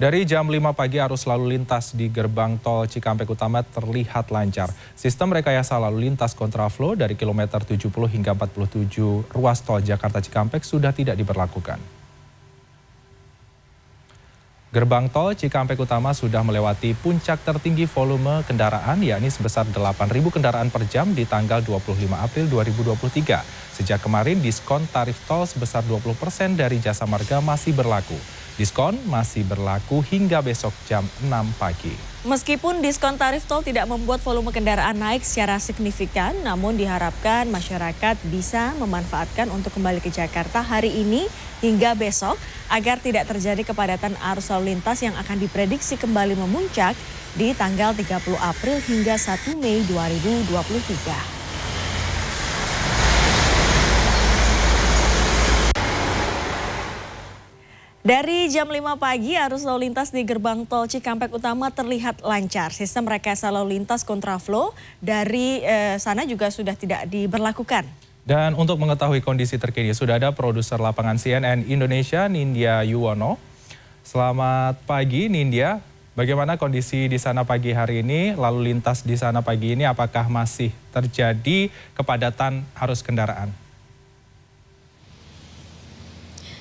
Dari jam 5 pagi arus lalu lintas di gerbang tol Cikampek Utama terlihat lancar. Sistem rekayasa lalu lintas kontraflow dari kilometer 70 hingga 47 ruas tol Jakarta Cikampek sudah tidak diberlakukan. Gerbang tol Cikampek Utama sudah melewati puncak tertinggi volume kendaraan yakni sebesar 8.000 kendaraan per jam di tanggal 25 April 2023. Sejak kemarin diskon tarif tol sebesar 20% dari jasa marga masih berlaku. Diskon masih berlaku hingga besok jam 6 pagi. Meskipun diskon tarif tol tidak membuat volume kendaraan naik secara signifikan, namun diharapkan masyarakat bisa memanfaatkan untuk kembali ke Jakarta hari ini hingga besok agar tidak terjadi kepadatan arus lalu lintas yang akan diprediksi kembali memuncak di tanggal 30 April hingga 1 Mei 2023. Dari jam 5 pagi, arus lalu lintas di gerbang tol Cikampek Utama terlihat lancar. Sistem rekayasa lalu lintas kontraflow dari eh, sana juga sudah tidak diberlakukan. Dan untuk mengetahui kondisi terkini, sudah ada produser lapangan CNN Indonesia, Nindya Yuwono. Selamat pagi, Nindya. Bagaimana kondisi di sana pagi hari ini? Lalu lintas di sana pagi ini apakah masih terjadi kepadatan arus kendaraan?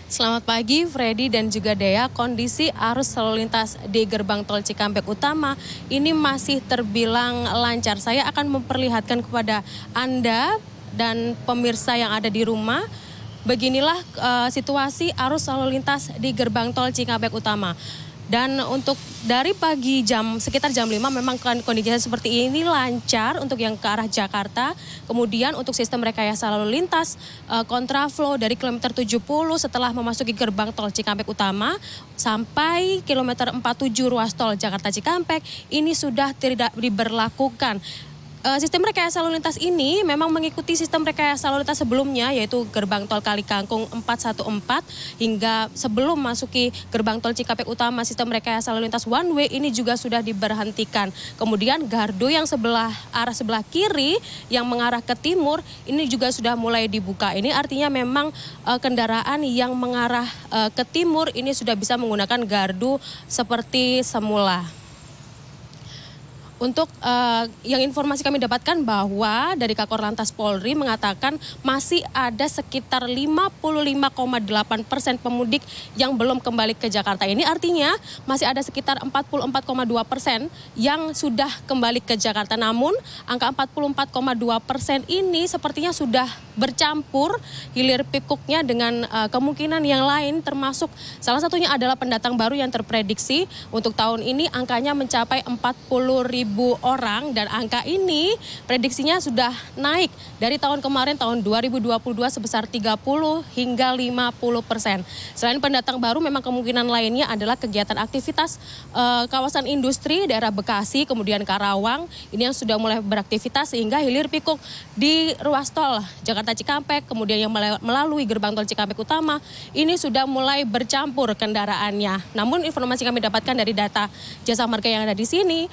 Selamat pagi Freddy dan juga Dea. Kondisi arus lalu lintas di gerbang tol Cikampek Utama ini masih terbilang lancar. Saya akan memperlihatkan kepada Anda dan pemirsa yang ada di rumah, beginilah uh, situasi arus lalu lintas di gerbang tol Cikampek Utama. Dan untuk dari pagi jam sekitar jam 5 memang kan kondisinya seperti ini lancar untuk yang ke arah Jakarta. Kemudian untuk sistem rekayasa lalu lintas eh, kontraflow dari kilometer 70 setelah memasuki gerbang tol Cikampek Utama sampai kilometer 47 ruas tol Jakarta Cikampek ini sudah tidak diberlakukan uh, sistem rekayasa lalu lintas ini memang mengikuti sistem rekayasa lalu lintas sebelumnya yaitu gerbang tol Kali Kangkung 414 hingga sebelum masuki gerbang tol Cikampek Utama sistem rekayasa lalu lintas one way ini juga sudah diberhentikan. Kemudian gardu yang sebelah arah sebelah kiri yang mengarah ke timur ini juga sudah mulai dibuka. Ini artinya memang uh, kendaraan yang mengarah uh, ke timur ini sudah bisa menggunakan gardu seperti semula. Untuk uh, yang informasi kami dapatkan bahwa dari Kakor Lantas Polri mengatakan masih ada sekitar 55,8 persen pemudik yang belum kembali ke Jakarta. Ini artinya masih ada sekitar 44,2 persen yang sudah kembali ke Jakarta. Namun angka 44,2 persen ini sepertinya sudah bercampur hilir pikuknya dengan uh, kemungkinan yang lain termasuk salah satunya adalah pendatang baru yang terprediksi untuk tahun ini angkanya mencapai 40 ribu orang dan angka ini prediksinya sudah naik dari tahun kemarin tahun 2022 sebesar 30 hingga 50 persen. Selain pendatang baru memang kemungkinan lainnya adalah kegiatan aktivitas uh, kawasan industri daerah Bekasi kemudian Karawang ini yang sudah mulai beraktivitas sehingga hilir pikuk di ruas tol Jakarta Jakarta Cikampek, kemudian yang melalui gerbang tol Cikampek Utama, ini sudah mulai bercampur kendaraannya. Namun informasi kami dapatkan dari data jasa marga yang ada di sini,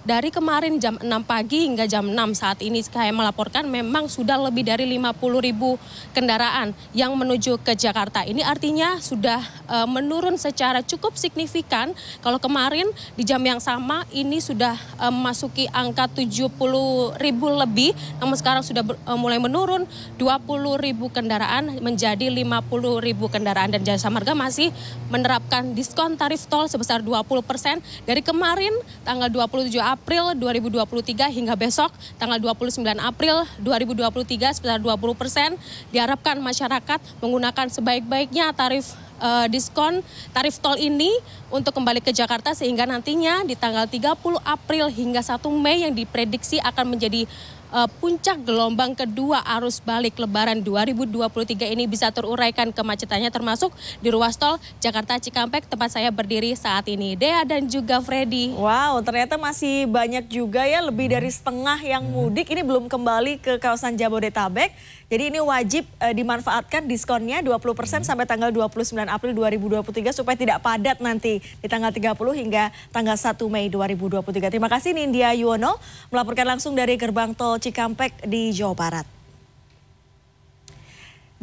dari kemarin jam 6 pagi hingga jam 6 saat ini saya melaporkan memang sudah lebih dari 50 ribu kendaraan yang menuju ke Jakarta. Ini artinya sudah e, menurun secara cukup signifikan. Kalau kemarin di jam yang sama ini sudah e, memasuki angka 70 ribu lebih, namun sekarang sudah ber, e, mulai menurun 20 ribu kendaraan menjadi 50 ribu kendaraan dan Jasa Marga masih menerapkan diskon tarif tol sebesar 20 persen dari kemarin tanggal 27 April 2023 hingga besok tanggal 29 April 2023 sekitar 20 persen diharapkan masyarakat menggunakan sebaik-baiknya tarif uh, diskon tarif tol ini untuk kembali ke Jakarta sehingga nantinya di tanggal 30 April hingga 1 Mei yang diprediksi akan menjadi uh, puncak gelombang kedua arus balik Lebaran 2023 ini bisa teruraikan kemacetannya termasuk di ruas tol Jakarta Cikampek tempat saya berdiri saat ini. Dea dan juga Freddy. Wow, ternyata masih banyak juga ya lebih dari setengah yang hmm. mudik ini belum kembali ke kawasan Jabodetabek. Jadi ini wajib uh, dimanfaatkan diskonnya 20% hmm. sampai tanggal 29 April 2023 supaya tidak padat nanti di tanggal 30 hingga tanggal 1 Mei 2023. Terima kasih Nindya Yuwono melaporkan langsung dari gerbang tol Cikampek di Jawa Barat.